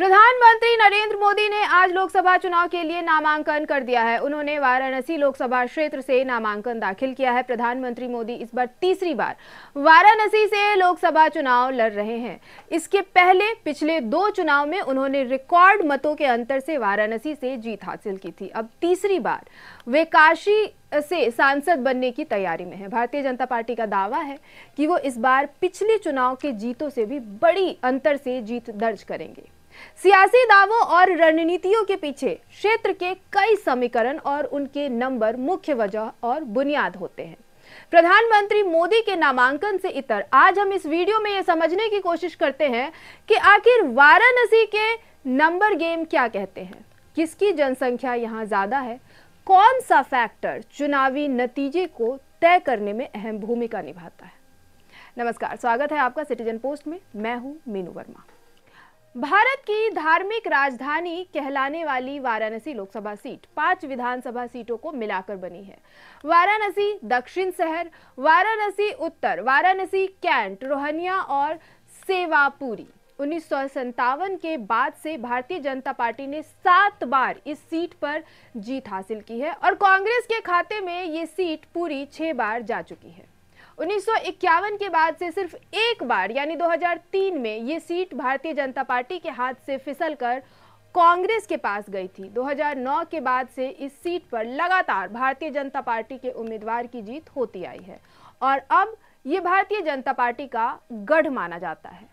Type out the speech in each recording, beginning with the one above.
प्रधानमंत्री नरेंद्र मोदी ने आज लोकसभा चुनाव के लिए नामांकन कर दिया है उन्होंने वाराणसी लोकसभा क्षेत्र से नामांकन दाखिल किया है प्रधानमंत्री मोदी इस बार तीसरी बार वाराणसी से लोकसभा चुनाव लड़ रहे हैं इसके पहले पिछले दो चुनाव में उन्होंने रिकॉर्ड मतों के अंतर से वाराणसी से जीत हासिल की थी अब तीसरी बार वे काशी से सांसद बनने की तैयारी में है भारतीय जनता पार्टी का दावा है कि वो इस बार पिछले चुनाव के जीतों से भी बड़ी अंतर से जीत दर्ज करेंगे सियासी दावों और रणनीतियों के पीछे क्षेत्र के कई समीकरण और उनके नंबर मुख्य वजह और बुनियाद होते हैं प्रधानमंत्री मोदी के नामांकन से इतर आज हम इस वीडियो में यह समझने की कोशिश करते हैं कि आखिर वाराणसी के नंबर गेम क्या कहते हैं किसकी जनसंख्या यहाँ ज्यादा है कौन सा फैक्टर चुनावी नतीजे को तय करने में अहम भूमिका निभाता है नमस्कार स्वागत है आपका सिटीजन पोस्ट में मैं हूं मीनू वर्मा भारत की धार्मिक राजधानी कहलाने वाली वाराणसी लोकसभा सीट पांच विधानसभा सीटों को मिलाकर बनी है वाराणसी दक्षिण शहर वाराणसी उत्तर वाराणसी कैंट रोहनिया और सेवापुरी उन्नीस के बाद से भारतीय जनता पार्टी ने सात बार इस सीट पर जीत हासिल की है और कांग्रेस के खाते में ये सीट पूरी छह बार जा चुकी है उन्नीस के बाद से सिर्फ एक बार यानी 2003 में ये सीट भारतीय जनता पार्टी के हाथ से फिसलकर कांग्रेस के पास गई थी 2009 के बाद से इस सीट पर लगातार भारतीय जनता पार्टी के उम्मीदवार की जीत होती आई है और अब ये भारतीय जनता पार्टी का गढ़ माना जाता है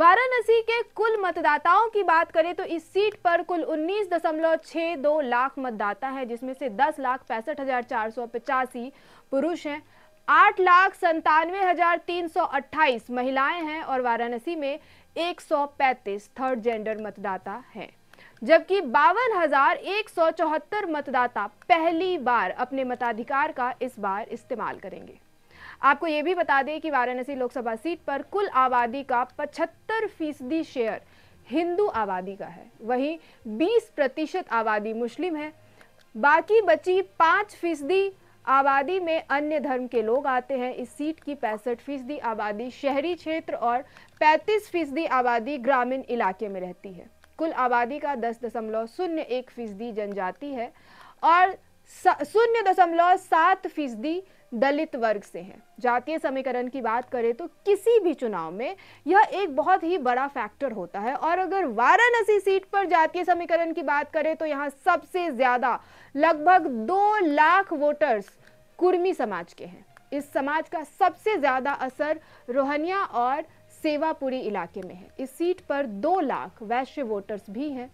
वाराणसी के कुल मतदाताओं की बात करें तो इस सीट पर कुल 19.62 लाख मतदाता हैं जिसमें से दस लाख पैंसठ हजार चार सौ पचासी पुरुष हैं आठ लाख संतानवे हजार तीन सौ अट्ठाईस महिलाएं हैं और वाराणसी में एक सौ पैंतीस थर्ड जेंडर मतदाता हैं जबकि बावन हजार एक सौ चौहत्तर मतदाता पहली बार अपने मताधिकार का इस बार इस्तेमाल करेंगे आपको ये भी बता दें कि वाराणसी लोकसभा सीट पर कुल आबादी का पचहत्तर फीसदी शेयर हिंदू आबादी का है वहीं 20 प्रतिशत आबादी मुस्लिम है बाकी बची 5 फीसदी आबादी में अन्य धर्म के लोग आते हैं इस सीट की पैंसठ फीसदी आबादी शहरी क्षेत्र और 35 फीसदी आबादी ग्रामीण इलाके में रहती है कुल आबादी का दस दशमलव शून्य एक फीसदी जनजाति है और शून्य दशमलव सात फीसदी दलित वर्ग से हैं जातीय समीकरण की बात करें तो किसी भी चुनाव में यह एक बहुत ही बड़ा फैक्टर होता है और अगर वाराणसी सीट पर जातीय समीकरण की बात करें तो यहाँ सबसे ज़्यादा लगभग दो लाख वोटर्स कुर्मी समाज के हैं इस समाज का सबसे ज़्यादा असर रोहनिया और सेवापुरी इलाके में है इस सीट पर दो लाख वैश्य वोटर्स भी हैं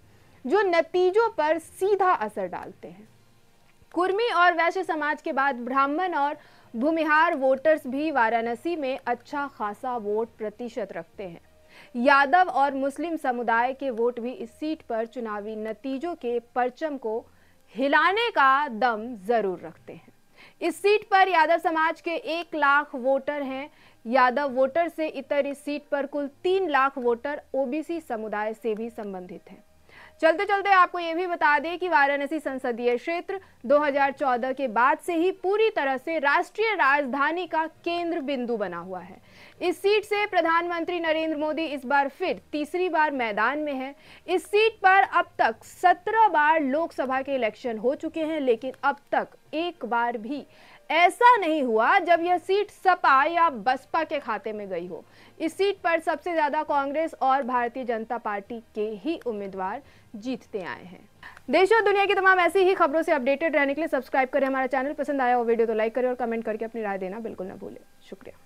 जो नतीजों पर सीधा असर डालते हैं कुर्मी और वैश्य समाज के बाद ब्राह्मण और भूमिहार वोटर्स भी वाराणसी में अच्छा खासा वोट प्रतिशत रखते हैं यादव और मुस्लिम समुदाय के वोट भी इस सीट पर चुनावी नतीजों के परचम को हिलाने का दम जरूर रखते हैं इस सीट पर यादव समाज के एक लाख वोटर हैं यादव वोटर से इतर इस सीट पर कुल तीन लाख वोटर ओबीसी समुदाय से भी संबंधित हैं चलते चलते आपको ये भी बता दें कि वाराणसी संसदीय क्षेत्र 2014 के बाद से ही पूरी तरह से राष्ट्रीय राजधानी का केंद्र बिंदु बना हुआ है इस सीट से प्रधानमंत्री नरेंद्र मोदी इस बार फिर तीसरी बार मैदान में हैं। इस सीट पर अब तक 17 बार लोकसभा के इलेक्शन हो चुके हैं लेकिन अब तक एक बार भी ऐसा नहीं हुआ जब यह सीट सपा या बसपा के खाते में गई हो इस सीट पर सबसे ज़्यादा कांग्रेस और भारतीय जनता पार्टी के ही उम्मीदवार जीतते आए हैं देश और दुनिया की तमाम ऐसी ही खबरों से अपडेटेड रहने के लिए सब्सक्राइब करें हमारा चैनल पसंद आया हो वीडियो तो लाइक करें और कमेंट करके अपनी राय देना बिल्कुल ना भूलें शुक्रिया